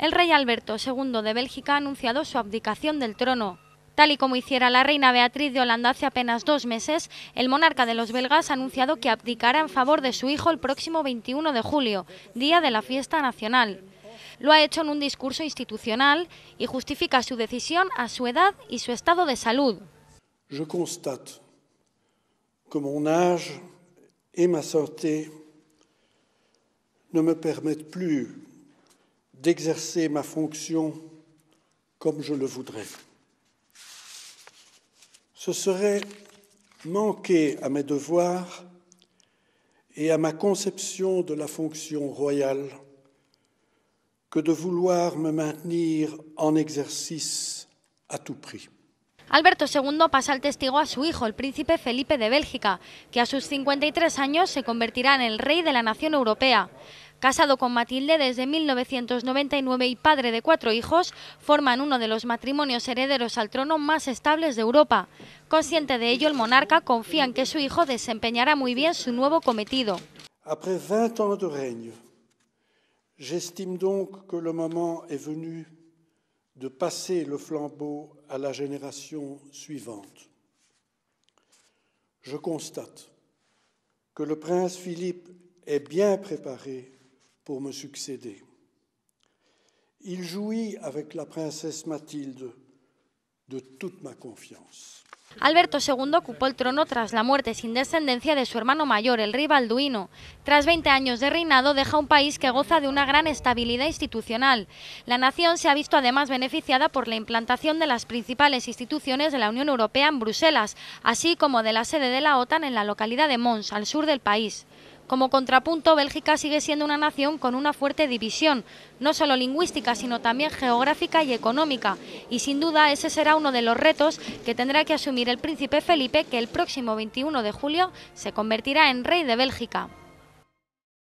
el rey Alberto II de Bélgica ha anunciado su abdicación del trono. Tal y como hiciera la reina Beatriz de Holanda hace apenas dos meses, el monarca de los belgas ha anunciado que abdicará en favor de su hijo el próximo 21 de julio, día de la fiesta nacional. Lo ha hecho en un discurso institucional y justifica su decisión a su edad y su estado de salud. Je constate que mon et ma santé me permettent plus d'exercer ma fonction comme je le voudrais. Ce serait manquer à mes devoirs et à ma conception de la fonction royale que de vouloir me maintenir en exercice à tout prix. Alberto II pasa el testigo a su hijo, el príncipe Felipe de Bélgica, que a sus 53 años se convertirá en el rey de la nación europea. Casado con Matilde desde 1999 y padre de cuatro hijos, forman uno de los matrimonios herederos al trono más estables de Europa. Consciente de ello, el monarca confía en que su hijo desempeñará muy bien su nuevo cometido. Après 20 años de règne, j'estime donc que le moment est venu de passer le flambeau à la génération suivante. Je constate que le prince Philippe est bien préparé pour me succéder. Il jouit avec la princesse Mathilde de toute ma Alberto II ocupó el trono tras la muerte sin descendencia de su hermano mayor, el rey Balduino. Tras 20 años de reinado, deja un país que goza de una gran estabilidad institucional. La nación se ha visto además beneficiada por la implantación de las principales instituciones de la Unión Europea en Bruselas, así como de la sede de la OTAN en la localidad de Mons, al sur del país. Como contrapunto, Bélgica sigue siendo una nación con una fuerte división, no solo lingüística, sino también geográfica y económica. Y sin duda ese será uno de los retos que tendrá que asumir el príncipe Felipe, que el próximo 21 de julio se convertirá en rey de Bélgica.